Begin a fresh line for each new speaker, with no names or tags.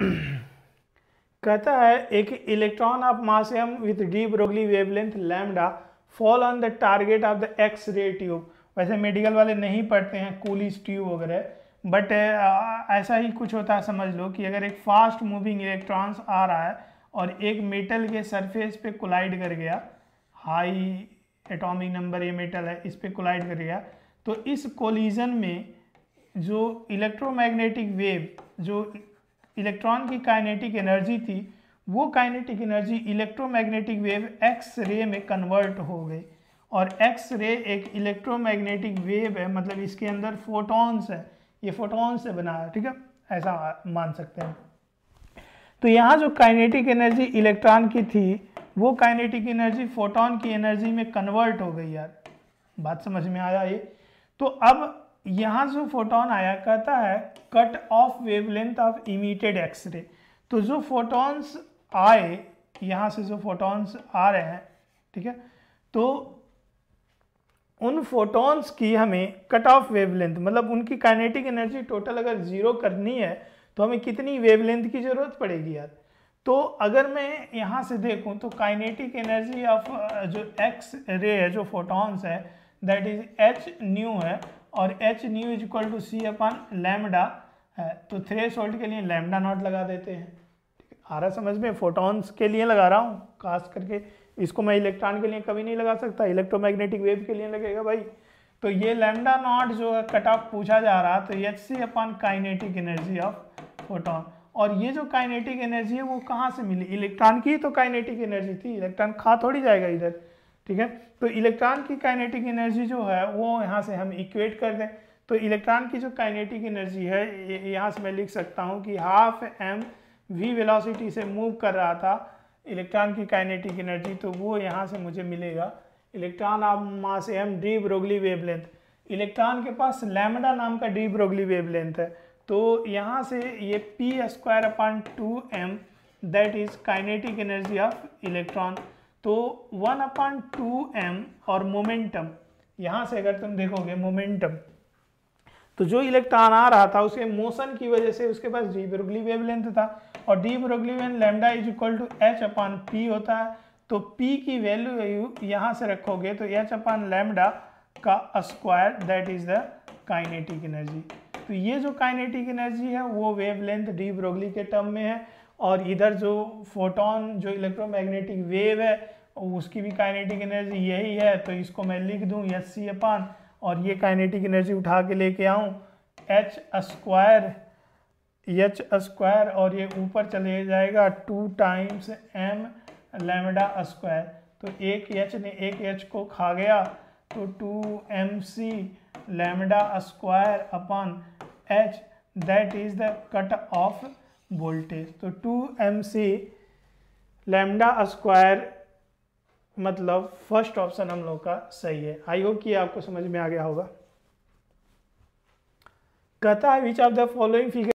कहता है एक electron of mass m with de Broglie wavelength lambda fall on the target of the X ray tube वैसे medical वाले नहीं पढ़ते हैं कूलिस ट्यूब वगैरह बट ऐसा ही कुछ होता है समझ लो कि अगर एक फास्ट मूविंग इलेक्ट्रॉन्स आ रहा है और एक मेटल के सरफेस पे कोलाइड कर गया हाई एटॉमिक नंबर ये मेटल है इस पर कोलाइड कर गया तो इस कोलिजन में जो इलेक्ट्रोमैग्नेटिक वेव जो इलेक्ट्रॉन की काइनेटिक एनर्जी थी वो kinetic energy electromagnetic wave X ray में कन्वर्ट हो गई और एक्स रे एक इलेक्ट्रोमैग्नेटिक वेव है मतलब इसके अंदर फोटॉन्स है ये फोटॉन्स से बना है ठीक है ऐसा मान सकते हैं तो यहाँ जो काइनेटिक एनर्जी इलेक्ट्रॉन की थी वो काइनेटिक एनर्जी फोटोन की एनर्जी में कन्वर्ट हो गई यार बात समझ में आया ये तो अब यहाँ जो फोटोन आया कहता है cut off wavelength of emitted X ray तो जो फोटॉन्स आए यहाँ से जो फोटॉन्स आ रहे हैं ठीक है तो उन फोटॉन्स की हमें कट ऑफ वेवलेंथ मतलब उनकी काइनेटिक एनर्जी टोटल अगर ज़ीरो करनी है तो हमें कितनी वेवलेंथ की ज़रूरत पड़ेगी यार तो अगर मैं यहाँ से देखूँ तो काइनेटिक एनर्जी ऑफ जो एक्स रे है जो फोटॉन्स है दैट इज एच न्यू है और h nu is equal to c upon lambda है तो थ्रेस होल्ड के लिए लैमडा नॉट लगा देते हैं आ रहा समझ में फोटॉन्स के लिए लगा रहा हूँ खास करके इसको मैं इलेक्ट्रॉन के लिए कभी नहीं लगा सकता इलेक्ट्रोमैग्नेटिक वेव के लिए लगेगा भाई तो ये लैमडा नॉट जो है कट ऑफ पूछा जा रहा तो h c upon kinetic energy of photon और ये जो काइनेटिक एनर्जी है वो कहाँ से मिली इलेक्ट्रॉन की तो काइनेटिक एनर्जी थी इलेक्ट्रॉन खा थोड़ी जाएगा इधर ठीक है तो इलेक्ट्रॉन की काइनेटिक एनर्जी जो है वो यहाँ से हम इक्वेट कर दें तो इलेक्ट्रॉन की जो काइनेटिक एनर्जी है यहाँ से मैं लिख सकता हूँ कि हाफ एम वी वेलोसिटी से मूव कर रहा था इलेक्ट्रॉन की काइनेटिक एनर्जी तो वो यहाँ से मुझे मिलेगा इलेक्ट्रॉन आप mass m de Broglie wave electron के पास लेमडा नाम का डी ब्रोगली वेव है तो यहाँ से ये P square upon two m that is kinetic energy of electron तो वन अपॉन टू एम और मोमेंटम यहां से अगर तुम देखोगे मोमेंटम तो जो इलेक्ट्रॉन आ रहा था उसके मोशन की वजह से उसके पास डी ब्रोगली वेवलेंथ था और de Broglie when lambda is equal to h upon p होता है तो पी की वैल्यू यहाँ से रखोगे तो एच अपॉन लेमडा का square that is the kinetic energy तो ये जो काइनेटिक एनर्जी है वो वेवलेंथ डी ब्रोगली के टर्म में है और इधर जो फोटोन जो इलेक्ट्रोमैग्नेटिक वेव है उसकी भी काइनेटिक एनर्जी यही है तो इसको मैं लिख दूँ एच सी अपान और ये काइनेटिक एनर्जी उठा के लेके आऊँ एच स्क्वायर एच स्क्वायर और ये ऊपर चले जाएगा two times m lambda square तो एक एच ने एक एच को खा गया तो two m c lambda square upon h that is the cut off voltage तो two m c lambda square मतलब फर्स्ट ऑप्शन हम लोग का सही है आई होप कि आपको समझ में आ गया होगा कथा which of the following figure